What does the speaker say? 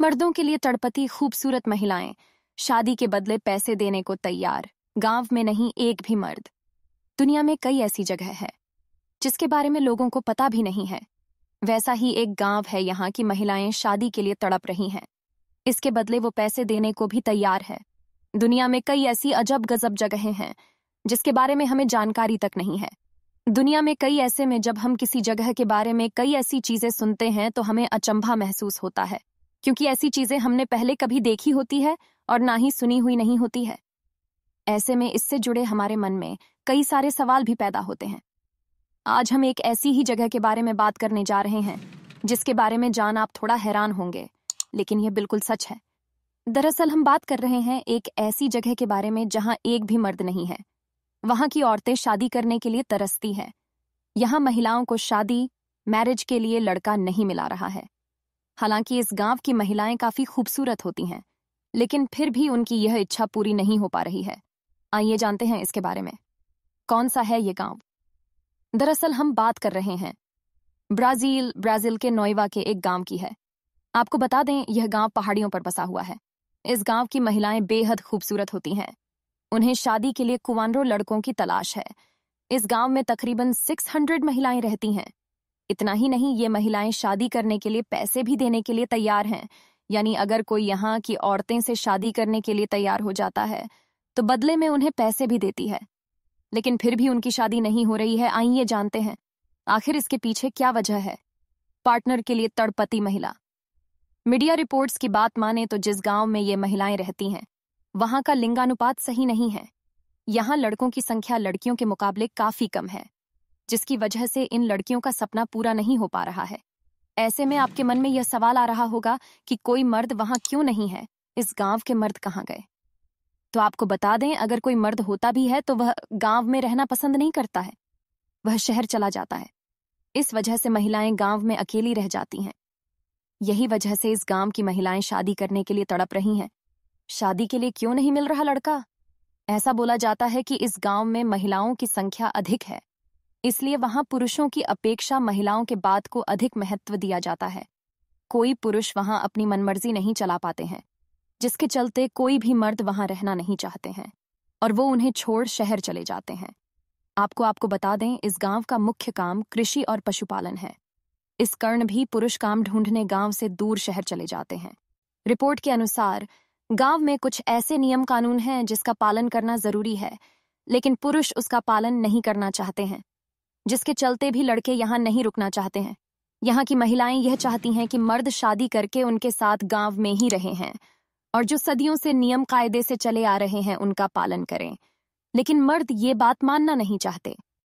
मर्दों के लिए तड़पती खूबसूरत महिलाएं शादी के बदले पैसे देने को तैयार गांव में नहीं एक भी मर्द दुनिया में कई ऐसी जगह है जिसके बारे में लोगों को पता भी नहीं है वैसा ही एक गांव है यहाँ की महिलाएं शादी के लिए तड़प रही हैं इसके बदले वो पैसे देने को भी तैयार है दुनिया में कई ऐसी अजब गजब जगहें हैं जिसके बारे में हमें जानकारी तक नहीं है दुनिया में कई ऐसे में जब हम किसी जगह के बारे में कई ऐसी चीजें सुनते हैं तो हमें अचंभा महसूस होता है क्योंकि ऐसी चीजें हमने पहले कभी देखी होती है और ना ही सुनी हुई नहीं होती है ऐसे में इससे जुड़े हमारे मन में कई सारे सवाल भी पैदा होते हैं आज हम एक ऐसी ही जगह के बारे में बात करने जा रहे हैं जिसके बारे में जान आप थोड़ा हैरान होंगे लेकिन यह बिल्कुल सच है दरअसल हम बात कर रहे हैं एक ऐसी जगह के बारे में जहां एक भी मर्द नहीं है वहां की औरतें शादी करने के लिए तरसती हैं यहां महिलाओं को शादी मैरिज के लिए लड़का नहीं मिला रहा है हालांकि इस गांव की महिलाएं काफी खूबसूरत होती हैं लेकिन फिर भी उनकी यह इच्छा पूरी नहीं हो पा रही है आइए जानते हैं इसके बारे में कौन सा है ये गांव दरअसल हम बात कर रहे हैं ब्राजील ब्राजील के नोएवा के एक गांव की है आपको बता दें यह गांव पहाड़ियों पर बसा हुआ है इस गांव की महिलाएं बेहद खूबसूरत होती हैं उन्हें शादी के लिए कुवानरों लड़कों की तलाश है इस गांव में तकरीबन 600 महिलाएं रहती हैं इतना ही नहीं ये महिलाएं शादी करने के लिए पैसे भी देने के लिए तैयार हैं यानी अगर कोई यहाँ की औरतें से शादी करने के लिए तैयार हो जाता है तो बदले में उन्हें पैसे भी देती है लेकिन फिर भी उनकी शादी नहीं हो रही है आइए जानते हैं आखिर इसके पीछे क्या वजह है पार्टनर के लिए तड़पती महिला मीडिया रिपोर्ट्स की बात माने तो जिस गांव में ये महिलाएं रहती हैं वहां का लिंगानुपात सही नहीं है यहाँ लड़कों की संख्या लड़कियों के मुकाबले काफी कम है जिसकी वजह से इन लड़कियों का सपना पूरा नहीं हो पा रहा है ऐसे में आपके मन में यह सवाल आ रहा होगा कि कोई मर्द वहां क्यों नहीं है इस गांव के मर्द कहाँ गए तो आपको बता दें अगर कोई मर्द होता भी है तो वह गांव में रहना पसंद नहीं करता है वह शहर चला जाता है इस वजह से महिलाएं गांव में अकेली रह जाती हैं यही वजह से इस गांव की महिलाएं शादी करने के लिए तड़प रही हैं शादी के लिए क्यों नहीं मिल रहा लड़का ऐसा बोला जाता है कि इस गांव में महिलाओं की संख्या अधिक है इसलिए वहां पुरुषों की अपेक्षा महिलाओं के बात को अधिक महत्व दिया जाता है कोई पुरुष वहां अपनी मनमर्जी नहीं चला पाते हैं जिसके चलते कोई भी मर्द वहां रहना नहीं चाहते हैं और वो उन्हें छोड़ शहर चले जाते हैं आपको आपको बता दें इस गांव का मुख्य काम कृषि और पशुपालन है इस कर्ण भी पुरुष काम ढूंढने गांव से दूर शहर चले जाते हैं रिपोर्ट के अनुसार गांव में कुछ ऐसे नियम कानून हैं जिसका पालन करना जरूरी है लेकिन पुरुष उसका पालन नहीं करना चाहते हैं जिसके चलते भी लड़के यहाँ नहीं रुकना चाहते हैं यहाँ की महिलाएं यह चाहती हैं कि मर्द शादी करके उनके साथ गांव में ही रहे हैं और जो सदियों से नियम कायदे से चले आ रहे हैं उनका पालन करें लेकिन मर्द ये बात मानना नहीं चाहते